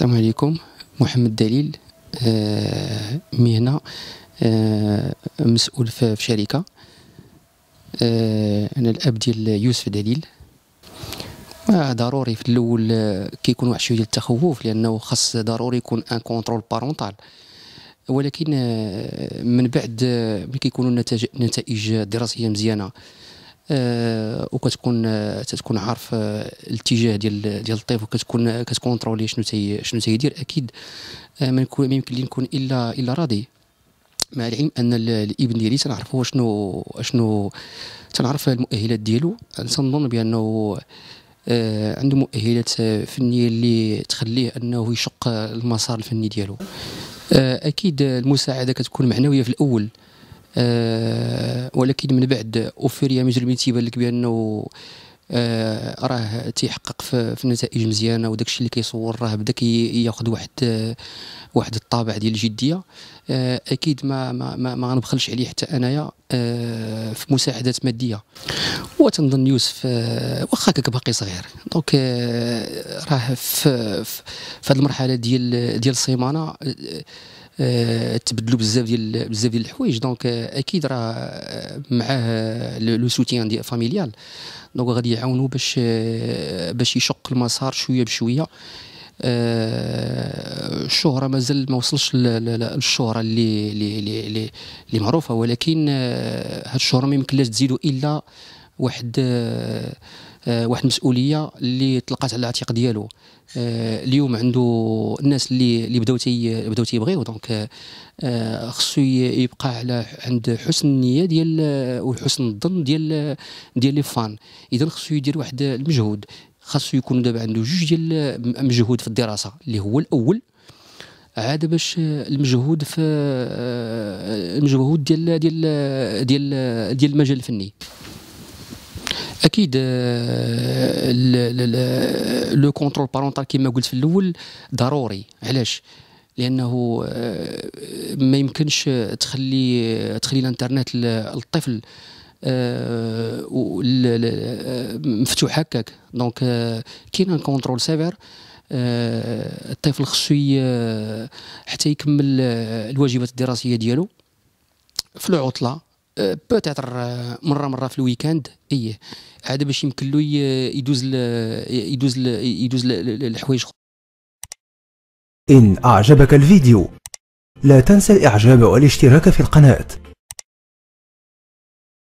السلام عليكم محمد دليل آه، مهنة آه، مسؤول في شركة آه، أنا الأب ديال يوسف دليل ضروري في الأول كيكون واحد شوية ديال التخوف لأنه خاص ضروري يكون أن كونترول بارونتال ولكن من بعد ملي كيكونوا النتائج الدراسية مزيانة آه، وكتكون آه، تتكون عارف آه، الاتجاه ديال ديال الطيف وكتكون كتكونترولي شنو تي شنو تيدير اكيد ما يمكن لي نكون الا الا راضي مع العلم ان الابن ديالي تنعرفو شنو شنو تنعرف المؤهلات ديالو تنظن بانه عنده مؤهلات فنيه اللي تخليه انه يشق المسار الفني ديالو اكيد المساعده كتكون معنويه في الاول آه، ولكن من بعد اوفيريا من جلبي تيبان لك بانه آه راه تيحقق في, في النتائج مزيانه وداك الشيء اللي كيصور راه بدا ياخذ واحد آه واحد الطابع ديال الجديه آه اكيد ما ما ما, ما غنبخلش عليه حتى انايا آه، في مساعدات ماديه وتنظن يوسف آه، واخا كاك باقي صغير دونك راه في, في, هذه المرحله ديال ديال الصيمانه آه، تبدلوا بزاف ديال بزاف ديال الحوايج دونك آه، اكيد راه آه، معاه لو سوتيان ديال فاميليال دونك غادي يعاونوا باش باش يشق المسار شويه بشويه آه الشهره مازال ما وصلش للشهره اللي اللي اللي معروفه ولكن هاد الشهره ما يمكنلاش تزيدوا الا واحد آه، واحد المسؤوليه اللي تلقات على العتيق ديالو آه، اليوم عنده الناس اللي اللي بداو تي بداو تيبغيو دونك آه، خصو يبقى على عند حسن النيه ديال وحسن الظن ديال ديال لي فان اذا خصو يدير واحد المجهود خاصو يكون دابا عنده جوج ديال المجهود في الدراسه اللي هو الاول عاد باش المجهود في المجهود ديال ديال ديال ديال المجال الفني اكيد لو كونترول بارونتال كما قلت في الاول ضروري علاش لانه آه، ما يمكنش تخلي تخلي الانترنت للطفل آه، آه، مفتوح هكاك دونك كاين كونترول سيفير الطفل خصو حتى يكمل الواجبات الدراسيه ديالو في العطله بوتيتر أه، أه، مره مره في الويكاند ايه هذا باش يمكن له يدوز ل يدوز ل يدوز الحوايج ان اعجبك الفيديو لا تنسى الاعجاب والاشتراك في القناه